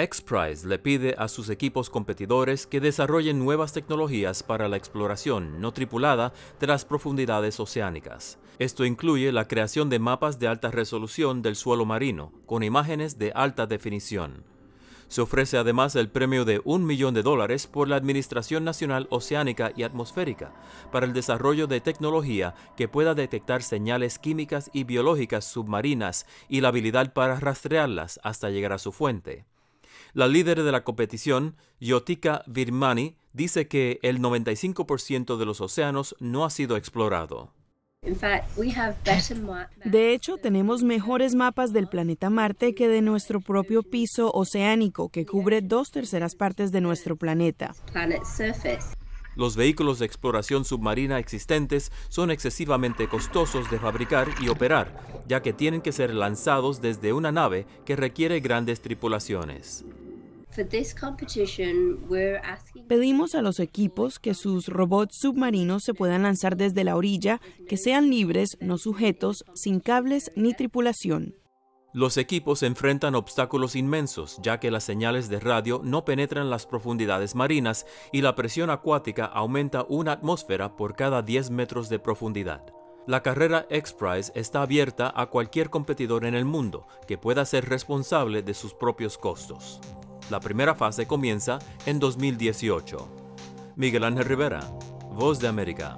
XPRIZE le pide a sus equipos competidores que desarrollen nuevas tecnologías para la exploración no tripulada de las profundidades oceánicas. Esto incluye la creación de mapas de alta resolución del suelo marino, con imágenes de alta definición. Se ofrece además el premio de un millón de dólares por la Administración Nacional Oceánica y Atmosférica para el desarrollo de tecnología que pueda detectar señales químicas y biológicas submarinas y la habilidad para rastrearlas hasta llegar a su fuente. La líder de la competición, Yotika Birmani, dice que el 95% de los océanos no ha sido explorado. De hecho, tenemos mejores mapas del planeta Marte que de nuestro propio piso oceánico, que cubre dos terceras partes de nuestro planeta. Los vehículos de exploración submarina existentes son excesivamente costosos de fabricar y operar, ya que tienen que ser lanzados desde una nave que requiere grandes tripulaciones. Pedimos a los equipos que sus robots submarinos se puedan lanzar desde la orilla, que sean libres, no sujetos, sin cables ni tripulación. Los equipos enfrentan obstáculos inmensos, ya que las señales de radio no penetran las profundidades marinas y la presión acuática aumenta una atmósfera por cada 10 metros de profundidad. La carrera XPRIZE está abierta a cualquier competidor en el mundo que pueda ser responsable de sus propios costos. La primera fase comienza en 2018. Miguel Ángel Rivera, Voz de América.